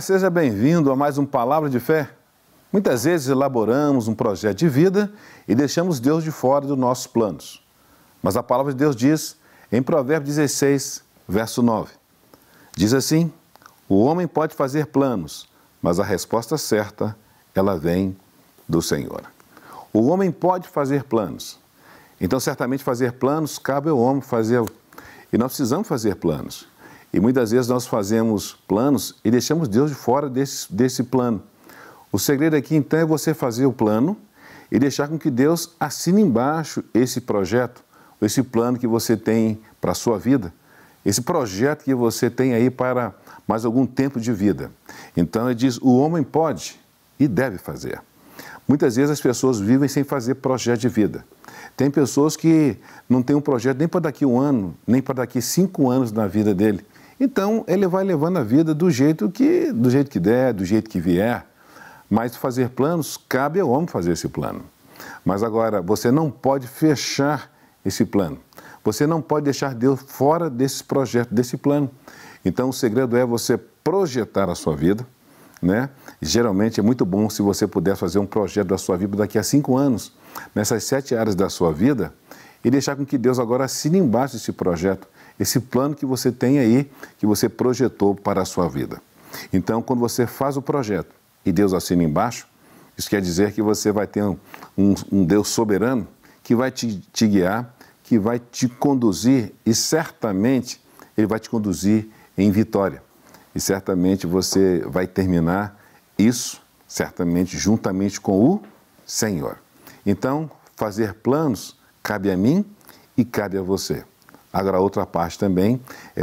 Ah, seja bem-vindo a mais um Palavra de Fé. Muitas vezes elaboramos um projeto de vida e deixamos Deus de fora dos nossos planos. Mas a palavra de Deus diz em Provérbios 16, verso 9: Diz assim: O homem pode fazer planos, mas a resposta certa ela vem do Senhor. O homem pode fazer planos. Então, certamente, fazer planos cabe ao homem fazer. E nós precisamos fazer planos. E muitas vezes nós fazemos planos e deixamos Deus de fora desse, desse plano. O segredo aqui então é você fazer o plano e deixar com que Deus assine embaixo esse projeto, esse plano que você tem para a sua vida, esse projeto que você tem aí para mais algum tempo de vida. Então ele diz: o homem pode e deve fazer. Muitas vezes as pessoas vivem sem fazer projeto de vida. Tem pessoas que não têm um projeto nem para daqui um ano, nem para daqui cinco anos na vida dele. Então ele vai levando a vida do jeito que do jeito que der, do jeito que vier. Mas fazer planos cabe ao homem fazer esse plano. Mas agora você não pode fechar esse plano. Você não pode deixar Deus fora desse projeto, desse plano. Então o segredo é você projetar a sua vida, né? Geralmente é muito bom se você puder fazer um projeto da sua vida daqui a cinco anos, nessas sete áreas da sua vida, e deixar com que Deus agora assine embaixo esse projeto esse plano que você tem aí, que você projetou para a sua vida. Então, quando você faz o projeto e Deus assina embaixo, isso quer dizer que você vai ter um, um, um Deus soberano que vai te, te guiar, que vai te conduzir e certamente Ele vai te conduzir em vitória. E certamente você vai terminar isso, certamente juntamente com o Senhor. Então, fazer planos cabe a mim e cabe a você. Agora, a outra parte também, é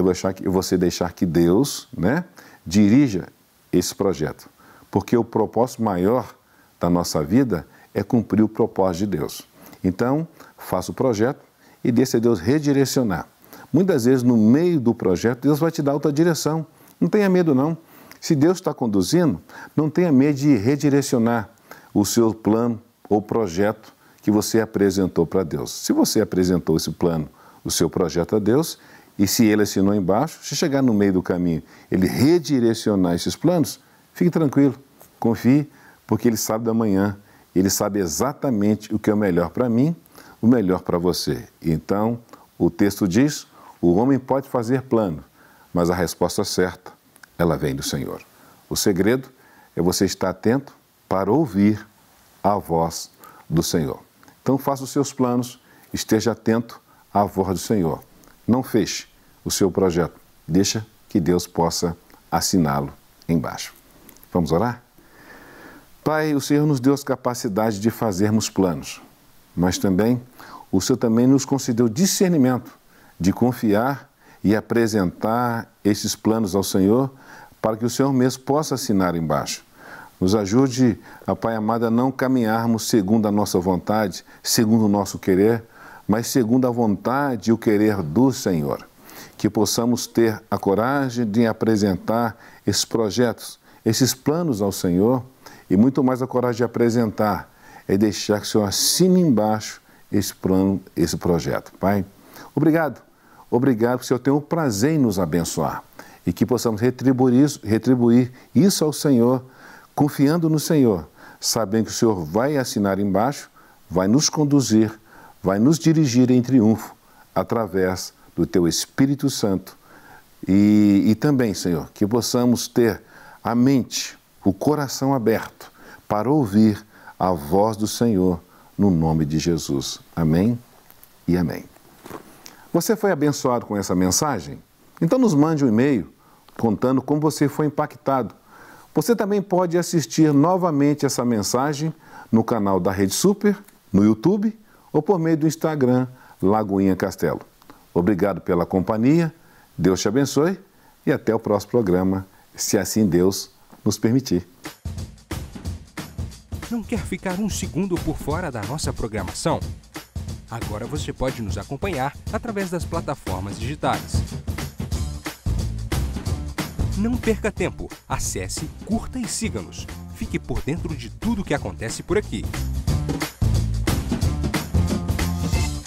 você deixar que Deus né, dirija esse projeto. Porque o propósito maior da nossa vida é cumprir o propósito de Deus. Então, faça o projeto e deixe Deus redirecionar. Muitas vezes, no meio do projeto, Deus vai te dar outra direção. Não tenha medo, não. Se Deus está conduzindo, não tenha medo de redirecionar o seu plano ou projeto que você apresentou para Deus. Se você apresentou esse plano o seu projeto a Deus, e se ele assinou embaixo, se chegar no meio do caminho, ele redirecionar esses planos, fique tranquilo, confie, porque ele sabe da manhã, ele sabe exatamente o que é o melhor para mim, o melhor para você. Então, o texto diz: o homem pode fazer plano, mas a resposta certa, ela vem do Senhor. O segredo é você estar atento para ouvir a voz do Senhor. Então, faça os seus planos, esteja atento a voz do Senhor. Não feche o seu projeto, deixa que Deus possa assiná-lo embaixo. Vamos orar? Pai, o Senhor nos deu a capacidade de fazermos planos, mas também o Senhor também nos concedeu discernimento de confiar e apresentar esses planos ao Senhor para que o Senhor mesmo possa assinar embaixo. Nos ajude, a Pai amado, a não caminharmos segundo a nossa vontade, segundo o nosso querer, mas segundo a vontade e o querer do Senhor. Que possamos ter a coragem de apresentar esses projetos, esses planos ao Senhor e muito mais a coragem de apresentar é deixar que o Senhor assine embaixo esse plano, esse projeto. Pai, obrigado. Obrigado porque o Senhor tem o prazer em nos abençoar e que possamos retribuir isso, retribuir isso ao Senhor, confiando no Senhor, sabendo que o Senhor vai assinar embaixo, vai nos conduzir vai nos dirigir em triunfo através do Teu Espírito Santo. E, e também, Senhor, que possamos ter a mente, o coração aberto para ouvir a voz do Senhor no nome de Jesus. Amém e amém. Você foi abençoado com essa mensagem? Então nos mande um e-mail contando como você foi impactado. Você também pode assistir novamente essa mensagem no canal da Rede Super, no YouTube ou por meio do Instagram Lagoinha Castelo. Obrigado pela companhia, Deus te abençoe e até o próximo programa, se assim Deus nos permitir. Não quer ficar um segundo por fora da nossa programação? Agora você pode nos acompanhar através das plataformas digitais. Não perca tempo, acesse, curta e siga-nos. Fique por dentro de tudo o que acontece por aqui.